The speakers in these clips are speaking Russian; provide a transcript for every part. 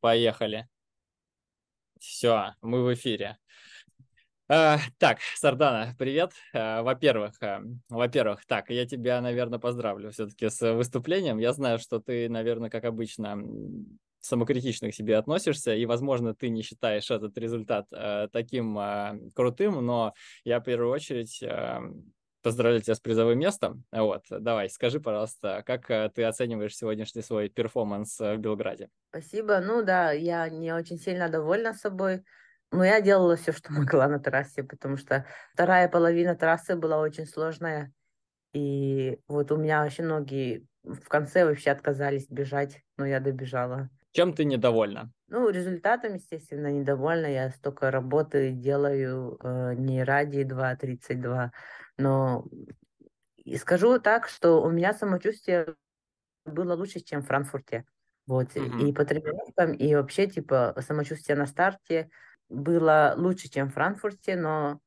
Поехали. Все, мы в эфире. А, так, Сардана, привет. А, во-первых, а, во-первых, так, я тебя, наверное, поздравлю все-таки с выступлением. Я знаю, что ты, наверное, как обычно, самокритично к себе относишься, и, возможно, ты не считаешь этот результат таким крутым, но я в первую очередь поздравляю тебя с призовым местом. Вот, давай, скажи, пожалуйста, как э, ты оцениваешь сегодняшний свой перформанс э, в Белграде? Спасибо. Ну да, я не очень сильно довольна собой. Но ну, я делала все, что могла на трассе, потому что вторая половина трассы была очень сложная. И вот у меня вообще ноги в конце вообще отказались бежать, но я добежала. Чем ты недовольна? Ну, результатом, естественно, недовольна. Я столько работы делаю э, не ради 2.32, но и скажу так, что у меня самочувствие было лучше, чем в Франкфурте. Вот. Mm-hmm. И по тренировкам, и вообще, типа, самочувствие на старте было лучше, чем в Франкфурте, но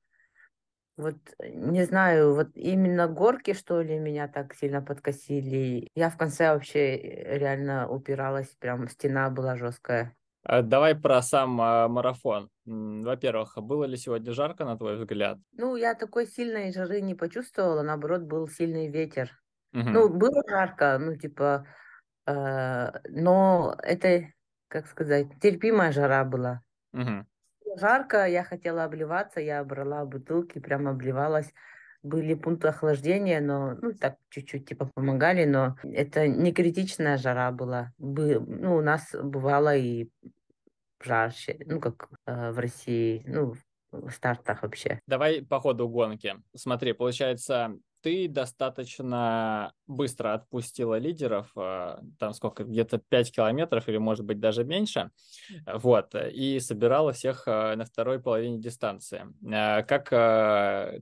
вот э, не знаю, вот именно горки, что ли, меня так сильно подкосили. Я в конце вообще э, реально упиралась, прям стена была жесткая. Э, давай про сам а, марафон. Во-первых, было ли сегодня жарко, на твой взгляд? Ну, я такой сильной жары не почувствовала, наоборот, был сильный ветер. Угу. Ну, было жарко, ну, типа, э, но это, как сказать, терпимая жара была. Угу. Жарко, я хотела обливаться, я брала бутылки, прям обливалась были пункты охлаждения, но ну, так чуть-чуть типа помогали, но это не критичная жара была. Бы, ну, у нас бывало и жарче, ну, как э, в России, ну, в стартах вообще. Давай по ходу гонки. Смотри, получается, ты достаточно быстро отпустила лидеров, а, там сколько, где-то 5 километров или, может быть, даже меньше, вот, и собирала всех а, на второй половине дистанции. А, как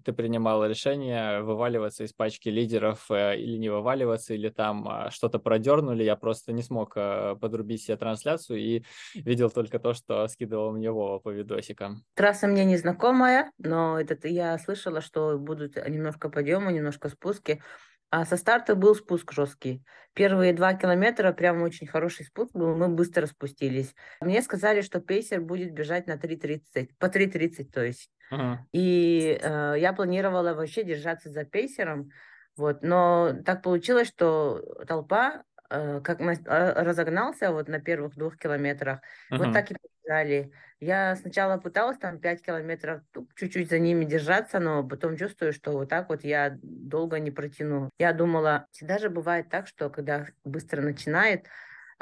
ты принимала решение вываливаться из пачки лидеров э, или не вываливаться, или там что-то продернули, я просто не смог подрубить себе трансляцию и видел только то, что скидывал мне Вова по видосикам. Трасса мне незнакомая, но этот, я слышала, что будут немножко подъема, немножко немножко спуске. А со старта был спуск жесткий. Первые два километра прям очень хороший спуск был, мы быстро спустились. Мне сказали, что пейсер будет бежать на 3.30, по 3.30, то есть. Ага. И э, я планировала вообще держаться за пейсером, вот, но так получилось, что толпа Э, как а, разогнался вот на первых двух километрах, uh-huh. вот так и бежали. Я сначала пыталась там пять километров чуть-чуть за ними держаться, но потом чувствую, что вот так вот я долго не протяну. Я думала, всегда же бывает так, что когда быстро начинает,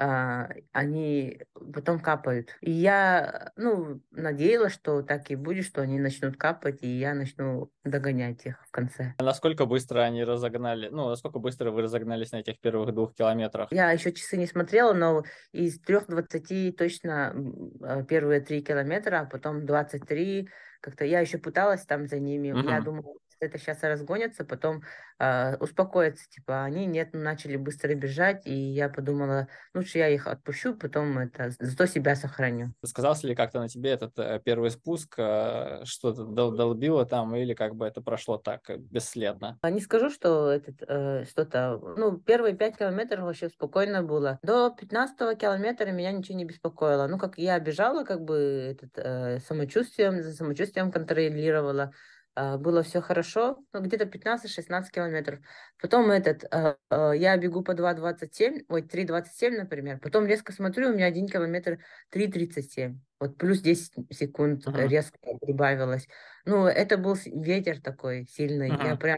а, они потом капают. И я, ну, надеялась, что так и будет, что они начнут капать, и я начну догонять их в конце. А насколько быстро они разогнали, ну, насколько быстро вы разогнались на этих первых двух километрах? Я еще часы не смотрела, но из трех двадцати точно а, первые три километра, а потом три как-то я еще пыталась там за ними, mm я думала, это сейчас разгонятся, потом э, успокоятся, типа, они нет, ну, начали быстро бежать, и я подумала, лучше я их отпущу, потом это, зато себя сохраню. Сказался ли как-то на тебе этот э, первый спуск, э, что-то дол долбило там, или как бы это прошло так бесследно? А не скажу, что этот, э, что-то, ну, первые пять километров вообще спокойно было. До 15 километра меня ничего не беспокоило. Ну, как я бежала, как бы этот, э, самочувствием, за самочувствием контролировала, Э, было все хорошо, ну, где-то 15-16 километров. Потом этот, э, э, я бегу по 2,27, ой, 3,27, например, потом резко смотрю, у меня 1 километр 3,37. Вот плюс 10 секунд ага. резко прибавилось. Ну, это был ветер такой сильный. Ага. Я прям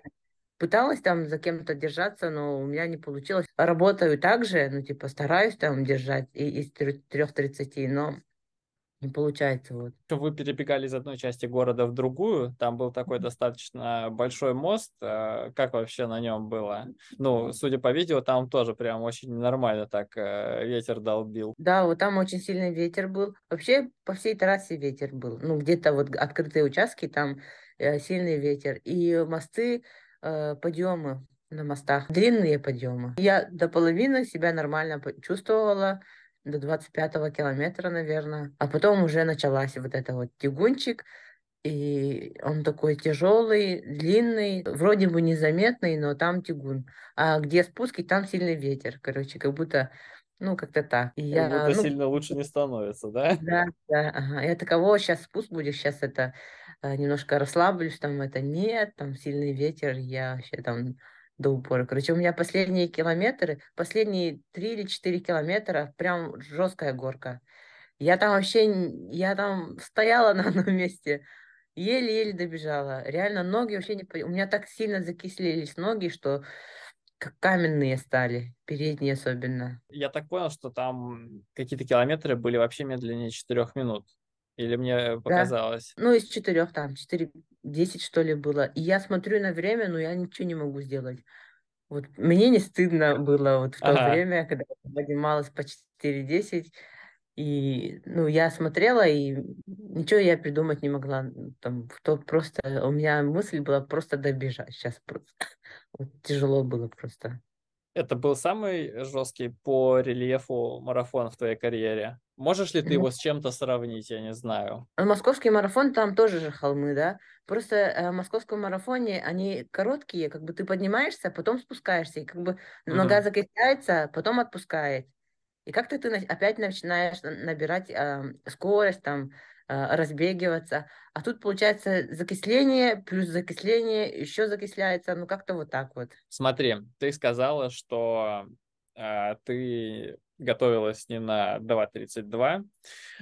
пыталась там за кем-то держаться, но у меня не получилось. Работаю также, ну, типа, стараюсь там держать и из 3.30, но не получается. Вот. Вы перебегали из одной части города в другую, там был такой достаточно большой мост. А, как вообще на нем было? Ну, судя по видео, там тоже прям очень нормально так э, ветер долбил. Да, вот там очень сильный ветер был. Вообще по всей трассе ветер был. Ну, где-то вот открытые участки, там э, сильный ветер. И мосты, э, подъемы на мостах, длинные подъемы. Я до половины себя нормально чувствовала, до 25 километра, наверное. А потом уже началась вот эта вот тягунчик, и он такой тяжелый, длинный, вроде бы незаметный, но там тягун. А где спуски, там сильный ветер, короче, как будто ну, как-то так. И как я, будто ну, сильно лучше не становится, да? Да, да. Ага. Я такого, сейчас спуск будет, сейчас это э, немножко расслаблюсь, там это нет, там сильный ветер, я вообще там до упора. Короче, у меня последние километры, последние три или четыре километра прям жесткая горка. Я там вообще, я там стояла на одном месте, еле-еле добежала. Реально, ноги вообще не... У меня так сильно закислились ноги, что как каменные стали, передние особенно. Я так понял, что там какие-то километры были вообще медленнее 4 минут. Или мне показалось? Да. Ну, из четырех там, четыре, десять что ли было. И я смотрю на время, но я ничего не могу сделать. Вот мне не стыдно было вот в то ага. время, когда поднималась по 4.10, и, ну, я смотрела, и ничего я придумать не могла. Там, то просто, у меня мысль была просто добежать. Сейчас просто вот, тяжело было просто. Это был самый жесткий по рельефу марафон в твоей карьере. Можешь ли ты его с чем-то сравнить, я не знаю. А московский марафон, там тоже же холмы, да? Просто э, в московском марафоне они короткие, как бы ты поднимаешься, а потом спускаешься, и как бы нога mm-hmm. закрепляется, а потом отпускает. И как-то ты опять начинаешь набирать э, скорость, там, Э, разбегиваться. А тут получается закисление, плюс закисление, еще закисляется, ну как-то вот так вот. Смотри, ты сказала, что э, ты готовилась не на 2.32,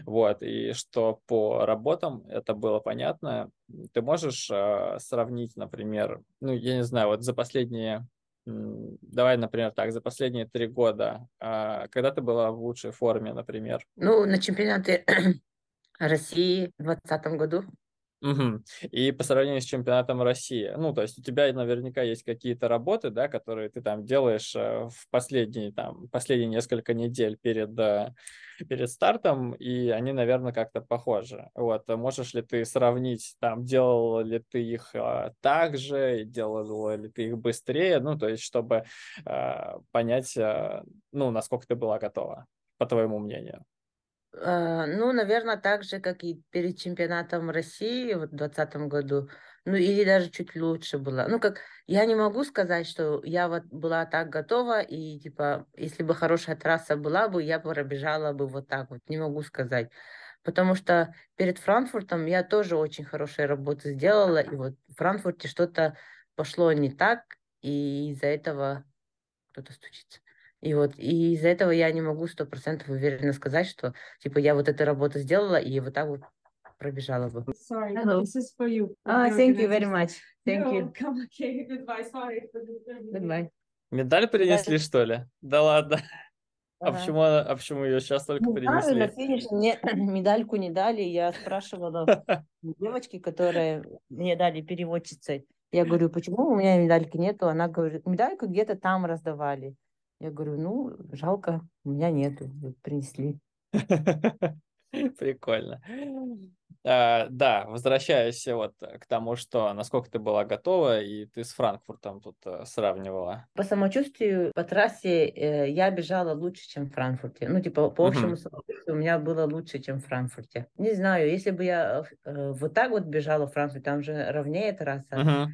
вот, и что по работам это было понятно. Ты можешь э, сравнить, например, ну, я не знаю, вот за последние Давай, например, так, за последние три года, э, когда ты была в лучшей форме, например? Ну, на чемпионаты. России в 2020 году. Угу. И по сравнению с чемпионатом России, ну, то есть у тебя наверняка есть какие-то работы, да, которые ты там делаешь э, в последние, там, последние несколько недель перед, э, перед стартом, и они, наверное, как-то похожи. Вот, э, можешь ли ты сравнить, там, делал ли ты их э, так же, делал ли ты их быстрее, ну, то есть, чтобы э, понять, э, ну, насколько ты была готова, по твоему мнению? Э, ну, наверное, так же, как и перед чемпионатом России в 2020 году. Ну, или даже чуть лучше было. Ну, как я не могу сказать, что я вот была так готова, и типа, если бы хорошая трасса была бы, я бы пробежала бы вот так вот. Не могу сказать. Потому что перед Франкфуртом я тоже очень хорошие работы сделала, и вот в Франкфурте что-то пошло не так, и из-за этого кто-то стучится. И вот и из-за этого я не могу сто процентов уверенно сказать, что типа я вот эту работу сделала и вот так вот пробежала бы. Sorry, Hello. this is for you. Ah, thank you very much. Thank no, you. Okay, goodbye. Sorry. Goodbye. Медаль принесли, что ли? Да ладно. А ага. А, почему, а почему ее сейчас только ну, принесли? Да, на финиш мне медальку не дали. Я спрашивала девочки, которые мне дали переводчицей. Я говорю, почему у меня медальки нету? Она говорит, медальку где-то там раздавали. Я говорю, ну, жалко, у меня нету, принесли. Прикольно. А, да, возвращаюсь вот к тому, что насколько ты была готова, и ты с Франкфуртом тут э, сравнивала. По самочувствию по трассе э, я бежала лучше, чем в Франкфурте. Ну, типа, по общему uh-huh. самочувствию у меня было лучше, чем в Франкфурте. Не знаю, если бы я э, э вот так вот бежала в Франкфурте, там же ровнее трасса, uh-huh.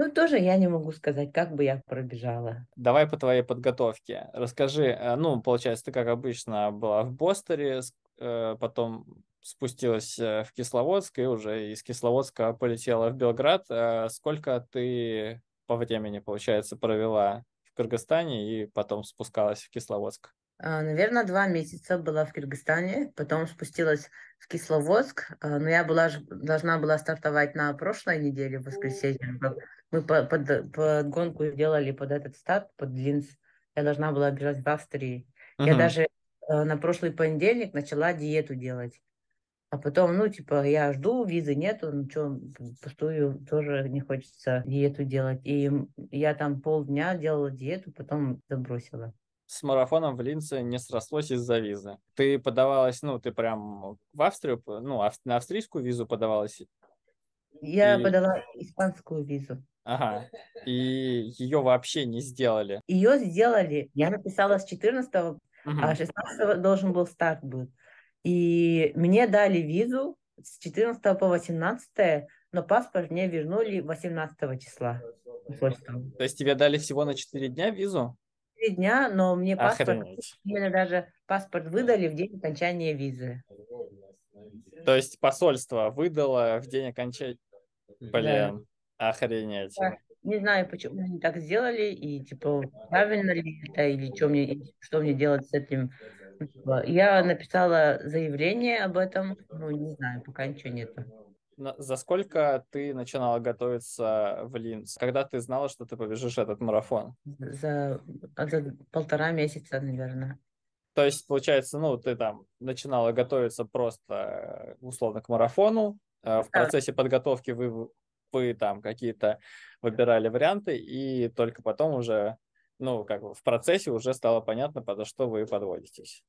Ну, тоже я не могу сказать, как бы я пробежала. Давай по твоей подготовке. Расскажи, э, ну, получается, ты, как обычно, была в Бостере, э, потом спустилась э, в Кисловодск и уже из Кисловодска полетела в Белград. Сколько ты по времени, получается, провела в Кыргызстане и потом спускалась в Кисловодск? А, Наверное, два месяца была в Кыргызстане, потом спустилась в Кисловодск, а, но я была, должна была стартовать на прошлой неделе, в воскресенье, мы под, под, под гонку делали под этот стат, под Линц. Я должна была бежать в Австрии. Uh-huh. Я даже э, на прошлый понедельник начала диету делать. А потом, ну, типа, я жду, визы нету, ну, что, пустую тоже не хочется диету делать. И я там полдня делала диету, потом забросила. С марафоном в Линце не срослось из-за визы. Ты подавалась, ну, ты прям в Австрию, ну, на австрийскую визу подавалась? Я и... подала испанскую визу. Ага. И ее вообще не сделали. Ее сделали. Я написала с 14 угу. а 16 должен был старт был. И мне дали визу с 14 по 18, но паспорт мне вернули 18 числа. То есть тебе дали всего на 4 дня визу? 4 дня, но мне паспорт, мне даже паспорт выдали в день окончания визы. То есть посольство выдало в день окончания... Блин. Да. Охренеть. Не знаю, почему они так сделали, и типа, правильно ли это, или что мне, что мне делать с этим. Типа, я написала заявление об этом, но ну, не знаю, пока ничего нету. За сколько ты начинала готовиться в Линц? Когда ты знала, что ты побежишь этот марафон? За, а за полтора месяца, наверное. То есть, получается, ну, ты там начинала готовиться просто э, условно к марафону, э, в процессе подготовки вы группы, там какие-то выбирали варианты, и только потом уже, ну, как бы в процессе уже стало понятно, подо что вы подводитесь.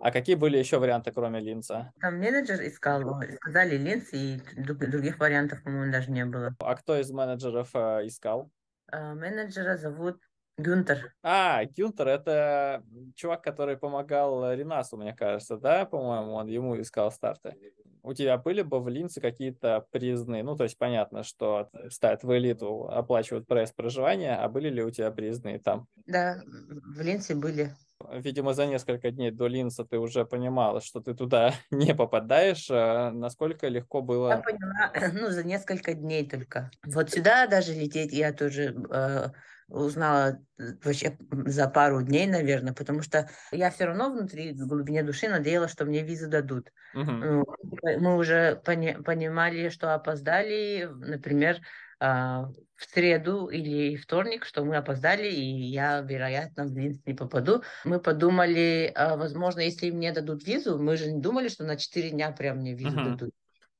А какие были еще варианты, кроме линца? Там менеджер искал, сказали линц, и других вариантов, по-моему, даже не было. А кто из менеджеров э, искал? Э, менеджера зовут Гюнтер. А, Гюнтер, это чувак, который помогал э, Ренасу, мне кажется, да, по-моему, он ему искал старты. У тебя были бы в Линце какие-то приездные? Ну, то есть понятно, что ставят в элиту, оплачивают пресс проживания, а были ли у тебя приездные там? Да, в Линце были. Э, видимо, за несколько дней до Линса ты уже понимала, что ты туда не попадаешь. А насколько легко было? Я поняла, ну, за несколько дней только. Вот сюда даже лететь я тоже э, узнала э, вообще за пару дней, наверное, потому что я все равно внутри, в глубине души надеялась, что мне визу дадут. Угу. Мы уже пони понимали, что опоздали, например, а, в среду или вторник, что мы опоздали, и я, вероятно, в Минск не попаду. Мы подумали, а, возможно, если мне дадут визу, мы же не думали, что на 4 дня прям мне визу uh-huh. дадут.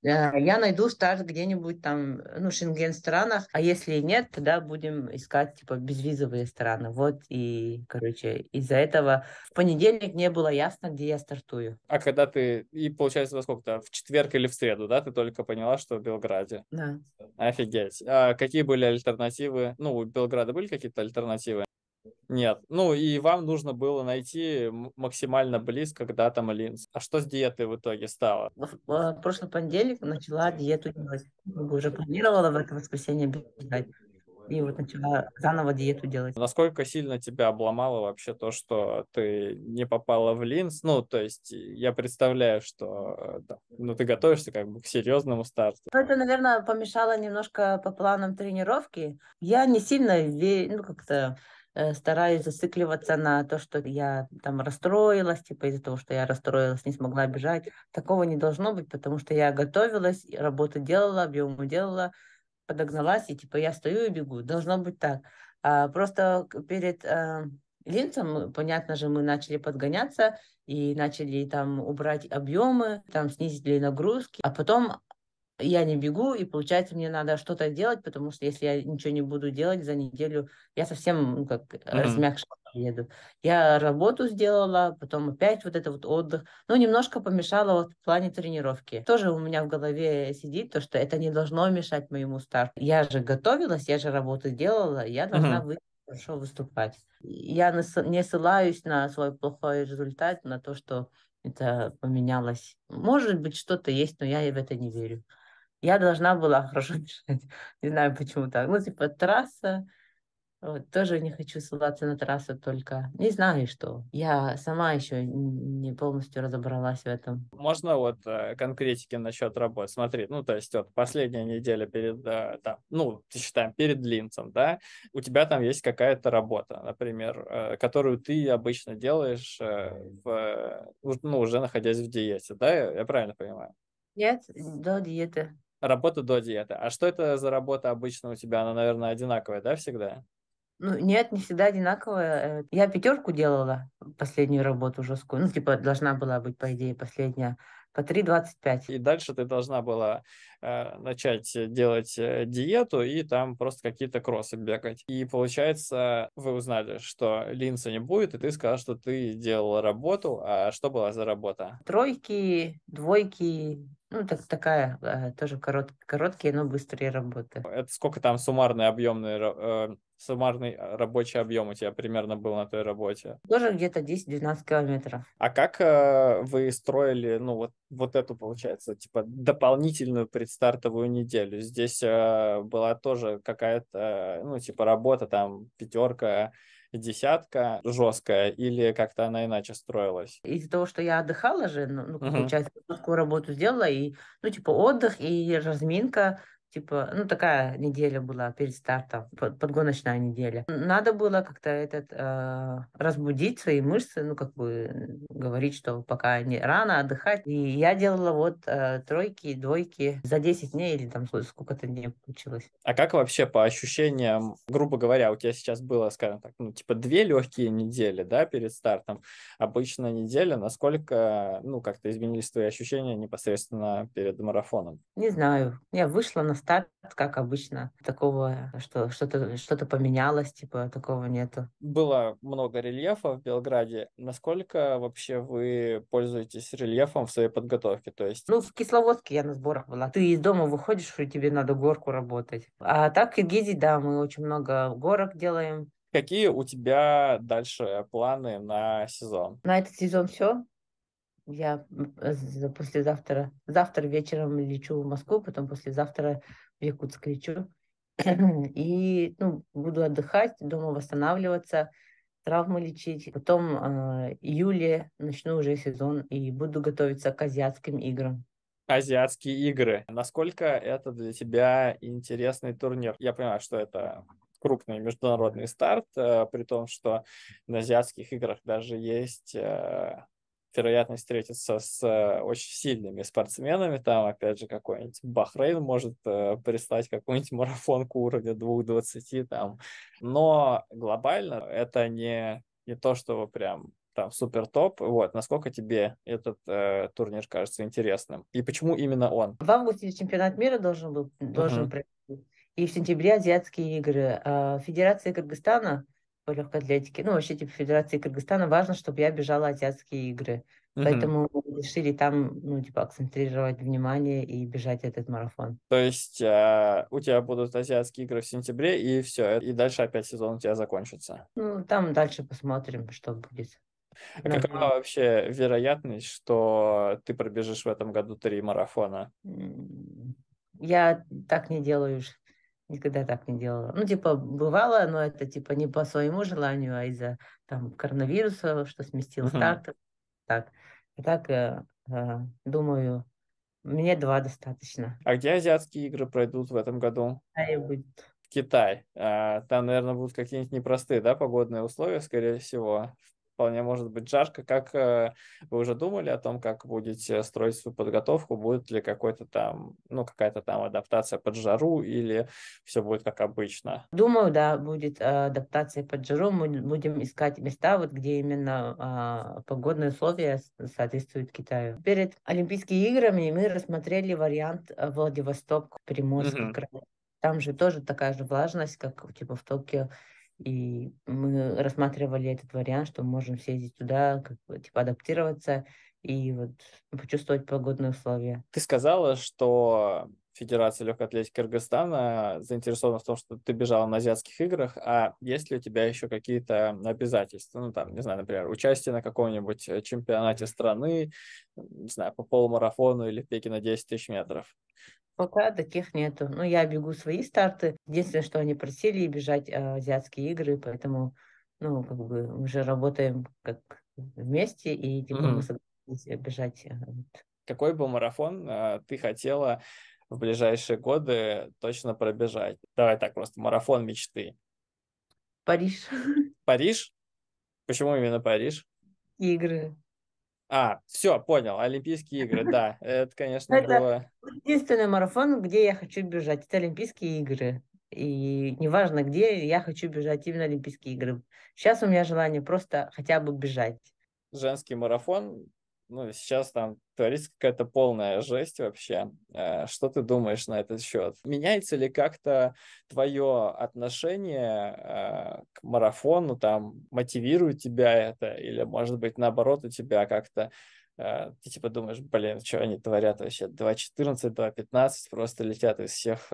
Э, я найду старт где-нибудь там, э, ну, шенген странах, а если нет, тогда будем искать, типа, безвизовые страны. Вот и, короче, из-за этого в понедельник не было ясно, где я стартую. А когда ты, и получается во сколько-то, в четверг или в среду, да, ты только поняла, что в Белграде? Да. Офигеть. А какие были альтернативы? Ну, у Белграда были какие-то альтернативы? Нет, ну и вам нужно было найти максимально близко к датам линз. А что с диетой в итоге стало? В, в прошлый понедельник начала диету делать. Уже планировала в это воскресенье бежать. И вот начала заново диету делать. Насколько сильно тебя обломало вообще то, что ты не попала в линз? Ну, то есть я представляю, что да, ну, ты готовишься как бы к серьезному старту. Ну, это, наверное, помешало немножко по планам тренировки. Я не сильно, ну, как-то Э, стараюсь зацикливаться на то, что я там расстроилась, типа из-за того, что я расстроилась, не смогла бежать. Такого не должно быть, потому что я готовилась, работу делала, объемы делала, подогналась, и типа я стою и бегу. Должно быть так. А, просто перед а, э, линцем, понятно же, мы начали подгоняться и начали там убрать объемы, там снизили нагрузки, а потом я не бегу, и получается, мне надо что-то делать, потому что если я ничего не буду делать за неделю, я совсем ну, как mm-hmm. размягшила еду. Я работу сделала, потом опять вот это вот отдых. Ну, немножко помешало вот в плане тренировки. Тоже у меня в голове сидит то, что это не должно мешать моему старту. Я же готовилась, я же работу делала, я должна mm-hmm. выйти хорошо выступать. Я не ссылаюсь на свой плохой результат, на то, что это поменялось. Может быть, что-то есть, но я в это не верю я должна была хорошо дышать. Не знаю, почему так. Ну, типа, трасса, вот, тоже не хочу ссылаться на трассу только. Не знаю, что. Я сама еще не полностью разобралась в этом. Можно вот э, конкретики насчет работы? Смотри, ну, то есть вот последняя неделя перед, э, там, ну, считаем, перед линцем, да, у тебя там есть какая-то работа, например, э, которую ты обычно делаешь, э, в, ну, уже находясь в диете, да? Я правильно понимаю? Нет, до диеты работа до диеты. А что это за работа обычно у тебя? Она, наверное, одинаковая, да, всегда? Ну, нет, не всегда одинаковая. Э, я пятерку делала, последнюю работу жесткую. Ну, типа, должна была быть, по идее, последняя. По 3.25. И дальше ты должна была Э, начать делать э, диету и там просто какие-то кроссы бегать. И получается, вы узнали, что линца не будет, и ты сказал, что ты делал работу. А что была за работа? Тройки, двойки, ну, так, такая э, тоже корот, короткие, но быстрые работы. Это сколько там суммарный объемный, э, суммарный рабочий объем у тебя примерно был на той работе? Тоже где-то 10-12 километров. А как э, вы строили, ну, вот, вот эту, получается, типа, дополнительную представленность стартовую неделю. Здесь э, была тоже какая-то, ну, типа работа там пятерка, десятка жесткая или как-то она иначе строилась? Из-за того, что я отдыхала же, ну, uh-huh. получается, такую работу сделала, и, ну, типа, отдых и разминка, типа, ну, такая неделя была перед стартом, подгоночная неделя. Надо было как-то этот, э, разбудить свои мышцы, ну, как бы говорить, что пока не рано отдыхать. И я делала вот э, тройки, двойки за 10 дней или там сколько-то дней получилось. А как вообще по ощущениям, грубо говоря, у тебя сейчас было, скажем так, ну, типа две легкие недели, да, перед стартом, обычная неделя, насколько, ну, как-то изменились твои ощущения непосредственно перед марафоном? Не знаю. Я вышла на диктат, как обычно, такого, что что-то что поменялось, типа такого нету. Было много рельефа в Белграде. Насколько вообще вы пользуетесь рельефом в своей подготовке? То есть... Ну, в Кисловодске я на сборах была. Ты из дома выходишь, и тебе надо горку работать. А так в Киргизии, да, мы очень много горок делаем. Какие у тебя дальше планы на сезон? На этот сезон все. Я э, послезавтра, завтра вечером лечу в Москву, потом послезавтра в Якутск лечу. И ну, буду отдыхать, дома восстанавливаться, травмы лечить. Потом э, июле начну уже сезон и буду готовиться к азиатским играм. Азиатские игры. Насколько это для тебя интересный турнир? Я понимаю, что это крупный международный старт, э, при том, что на азиатских играх даже есть э, вероятность встретиться с э, очень сильными спортсменами, там, опять же, какой-нибудь Бахрейн может э, прислать какую-нибудь марафонку уровня 2.20, там, но глобально это не, не то, что прям там супер топ. Вот, насколько тебе этот э, турнир кажется интересным? И почему именно он? В августе чемпионат мира должен был должен uh-huh. пройти. И в сентябре азиатские игры. А, Федерация Кыргызстана по легкой атлетике, ну, вообще, типа, Федерации Кыргызстана важно, чтобы я бежала азиатские игры. Угу. Поэтому решили там, ну, типа, акцентрировать внимание и бежать этот марафон. То есть э, у тебя будут азиатские игры в сентябре, и все, и дальше опять сезон у тебя закончится. Ну, там дальше посмотрим, что будет. А Но... какова вообще вероятность, что ты пробежишь в этом году три марафона? Я так не делаю уже. Никогда так не делала. Ну, типа, бывало, но это, типа, не по своему желанию, а из-за, там, коронавируса, что сместил uh-huh. Так. И а так, э, э, думаю, мне два достаточно. А где азиатские игры пройдут в этом году? Китай будет. Китай. А, там, наверное, будут какие-нибудь непростые, да, погодные условия, скорее всего вполне может быть жарко. Как э, вы уже думали о том, как будете строить свою подготовку? Будет ли какой-то там, ну, какая-то там адаптация под жару или все будет как обычно? Думаю, да, будет а, адаптация под жару. Мы будем искать места, вот где именно а, погодные условия соответствуют Китаю. Перед Олимпийскими играми мы рассмотрели вариант э, Владивосток, Приморский mm край. Там же тоже такая же влажность, как типа в Токио. И мы рассматривали этот вариант, что мы можем съездить туда, как бы, типа, адаптироваться и вот почувствовать погодные условия. Ты сказала, что Федерация легкой атлетики Кыргызстана заинтересована в том, что ты бежала на азиатских играх, а есть ли у тебя еще какие-то обязательства? Ну, там, не знаю, например, участие на каком-нибудь э, чемпионате страны, не знаю, по полумарафону или беге на 10 тысяч метров. Пока таких нету. но ну, я бегу свои старты. Единственное, что они просили бежать а, азиатские игры, поэтому, ну, как бы мы же работаем как вместе, и типа, mm-hmm. мы согласились э, бежать. Э, Какой бы марафон а, ты хотела в ближайшие годы точно пробежать? Давай так просто, марафон мечты. Париж. Париж? Почему именно Париж? Игры. А, все, понял. Олимпийские игры, да. Это, конечно, это было... единственный марафон, где я хочу бежать. Это Олимпийские игры. И неважно, где я хочу бежать, именно Олимпийские игры. Сейчас у меня желание просто хотя бы бежать. Женский марафон, ну, сейчас там творится какая-то полная жесть вообще. Э, что ты думаешь на этот счет? Меняется ли как-то твое отношение э, к марафону, там, мотивирует тебя это, или, может быть, наоборот, у тебя как-то э, ты типа думаешь, блин, что они творят вообще? 2.14, 2.15 просто летят из всех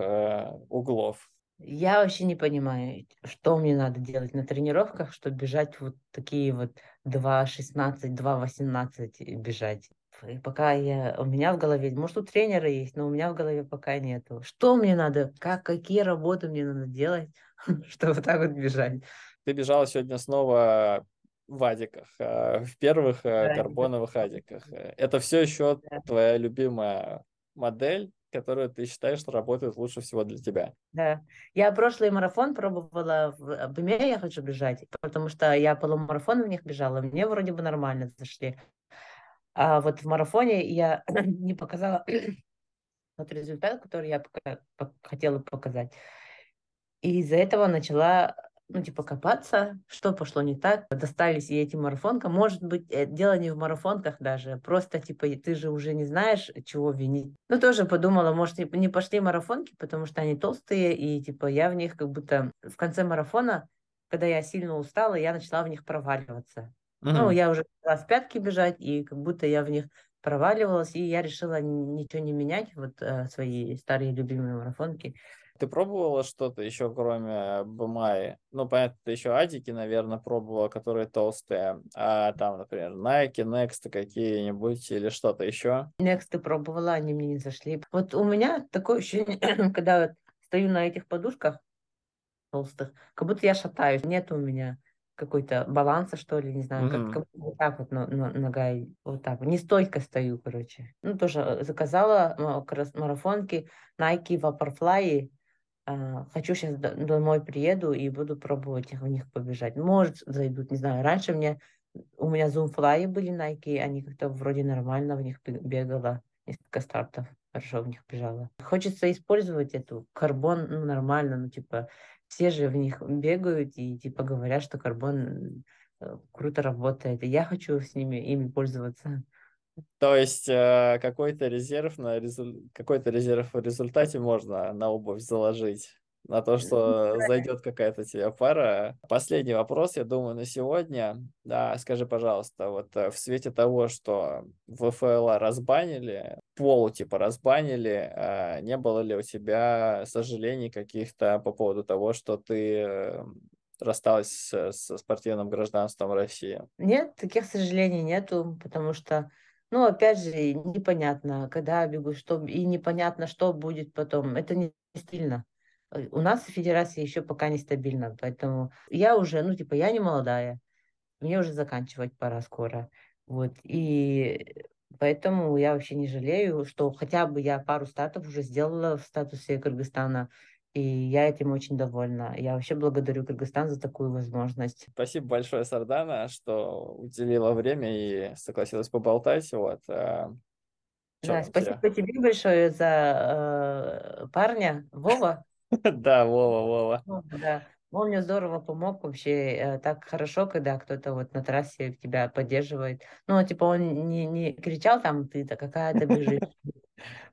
углов. Я вообще не понимаю, что мне надо делать на тренировках, чтобы бежать вот такие вот 2.16, 2.18 бежать. И пока я, у меня в голове, может, у тренера есть, но у меня в голове пока нету. Что мне надо, как, какие работы мне надо делать, чтобы вот так вот бежать. Ты бежала сегодня снова в адиках, э, в первых э, да, карбоновых адиках. Это все еще да. твоя любимая модель, которую ты считаешь, что работает лучше всего для тебя. Да. Я прошлый марафон пробовала в Беме, я хочу бежать, потому что я полумарафон в них бежала, мне вроде бы нормально зашли. А вот в марафоне я не показала тот результат, который я хотела показать. И из-за этого начала, ну, типа, копаться, что пошло не так. Достались и эти марафонка. Может быть, э, дело не в марафонках даже, просто, типа, ты же уже не знаешь, чего винить. Ну, тоже подумала, может, не пошли марафонки, потому что они толстые, и, типа, я в них как будто в конце марафона, когда я сильно устала, я начала в них проваливаться. Угу. Ну, я уже начала в пятки бежать, и как будто я в них проваливалась, и я решила ничего не менять, вот э, свои старые любимые марафонки. Ты пробовала что-то еще, кроме Бумаи? Ну, понятно, ты еще Адики, наверное, пробовала, которые толстые. А там, например, Nike, Next какие-нибудь или что-то еще? Next пробовала, они мне не зашли. Вот у меня такое ощущение, когда вот стою на этих подушках толстых, как будто я шатаюсь. Нет у меня какой-то баланса, что ли, не знаю, mm-hmm. как, вот так вот но, но, нога, вот так, не столько стою, короче. Ну, тоже э, заказала марафонки Nike Vaporfly, а, хочу сейчас домой приеду и буду пробовать в них побежать. Может, зайдут, не знаю, раньше мне, у меня Zoomfly были Nike, они как-то вроде нормально в них бегала, несколько стартов хорошо в них бежала. Хочется использовать эту карбон, ну, нормально, ну, типа, все же в них бегают и типа говорят, что карбон э, круто работает, и я хочу с ними ими пользоваться. То есть э, какой-то резерв на резу... какой-то резерв в результате можно на обувь заложить на то, ну, что зайдет какая-то тебе пара. Последний вопрос, я думаю, на сегодня. Да, скажи, пожалуйста, вот э, в свете того, что ВФЛ разбанили, полу типа разбанили, а, не было ли у тебя сожалений каких-то по поводу того, что ты э, рассталась со спортивным гражданством России? Нет, таких сожалений нету, потому что ну, опять же, непонятно, когда я бегу, что и непонятно, что будет потом. Это не стильно. Э, у нас в федерации еще пока не стабильно, поэтому я уже, ну, типа, я не молодая, мне уже заканчивать пора скоро. Вот, и поэтому я вообще не жалею, что хотя бы я пару статов уже сделала в статусе Кыргызстана, и я этим очень довольна. Я вообще благодарю Кыргызстан за такую возможность. Спасибо большое, Сардана, что уделила время и согласилась поболтать. Вот. Э, да, спасибо тебе большое за э, парня, Вова. Да, Вова, Вова. Ну да. Ну, он мне здорово помог вообще. э, Так хорошо, когда кто-то вот на трассе тебя поддерживает. Ну, типа он не, не кричал там, ты-то какая-то бежишь.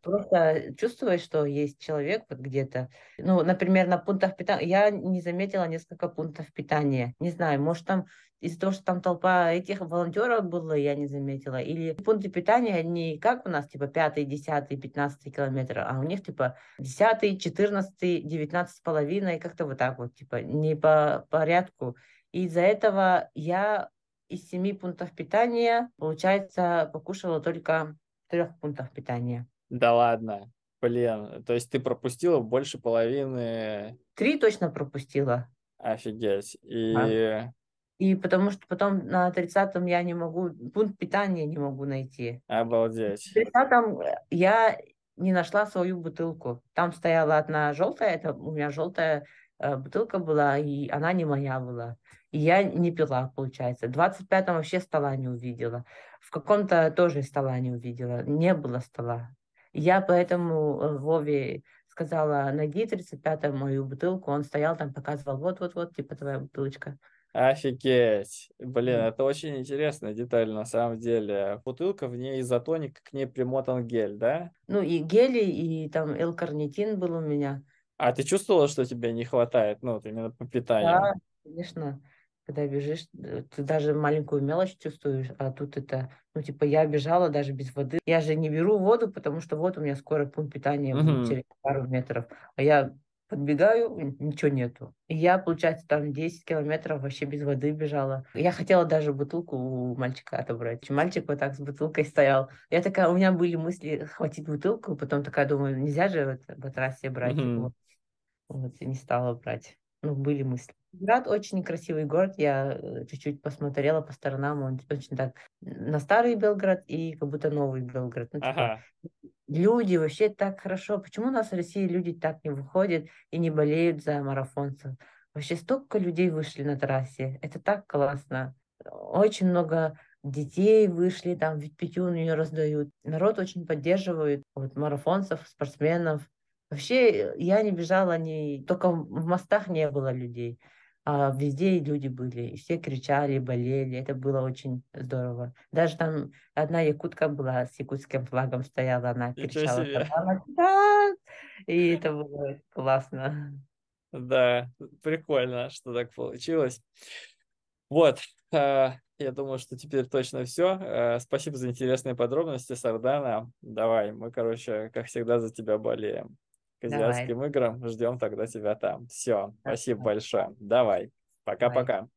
Просто чувствуешь, что есть человек вот где-то. Ну, например, на пунктах питания. Я не заметила несколько пунктов питания. Не знаю, может, там из-за того, что там толпа этих волонтеров была, я не заметила. Или пункты питания они как у нас, типа, пятый, десятый, пятнадцатый километр, а у них, типа, десятый, четырнадцатый, девятнадцать с половиной, как-то вот так вот, типа, не по порядку. И из-за этого я из семи пунктов питания, получается, покушала только трех пунктов питания. Да ладно, блин, то есть ты пропустила больше половины... Три точно пропустила. Офигеть. И... И потому что потом на 30-м я не могу, пункт питания не могу найти. Обалдеть. На 30-м э, я не нашла свою бутылку. Там стояла одна желтая, это у меня желтая э, бутылка была, и она не моя была. И я не пила, получается. 25-м вообще стола не увидела. В каком-то тоже стола не увидела. Не было стола. Я поэтому э, Вове сказала, найди 35-ю мою бутылку, он стоял там, показывал, вот-вот-вот, типа твоя бутылочка. Офигеть. Блин, это очень интересная деталь на самом деле. Бутылка, в ней изотоник, к ней примотан гель, да? Ну и гели, и там L-карнитин был у меня. А ты чувствовала, что тебе не хватает, ну, вот именно по питанию? Да, конечно когда бежишь, э, ты даже маленькую мелочь чувствуешь, а тут это, ну, типа, я бежала даже без воды. Я же не беру воду, потому что вот у меня скоро пункт питания uh-huh. через пару метров, а я подбегаю, ничего нету. И я, получается, там 10 километров вообще без воды бежала. Я хотела даже бутылку у мальчика отобрать. Мальчик вот так с бутылкой стоял. Я такая, у меня были мысли хватить бутылку, потом такая думаю, нельзя же вот в трассе брать. Uh-huh. Вот, вот и не стала брать ну, были мысли. Град очень красивый город, я э, чуть-чуть посмотрела по сторонам, он очень так на старый Белград и как будто новый Белград. Ну, типа, ага. люди вообще так хорошо, почему у нас в России люди так не выходят и не болеют за марафонцев? Вообще столько людей вышли на трассе, это так классно. Очень много детей вышли, там ведь пятюн ее раздают. Народ очень поддерживает вот, марафонцев, спортсменов. Вообще я не бежала, не... только в мостах не было людей. А везде люди были, и все кричали, болели, это было очень здорово. Даже там одна якутка была с якутским флагом стояла, она кричала, да! и это было классно. Да, прикольно, что так получилось. Вот, э, я думаю, что теперь точно все. Э, спасибо за интересные подробности, Сардана. Давай, мы, короче, как всегда, за тебя болеем к азиатским Давай. играм. Ждем тогда тебя там. Все, спасибо большое. Давай. Пока-пока.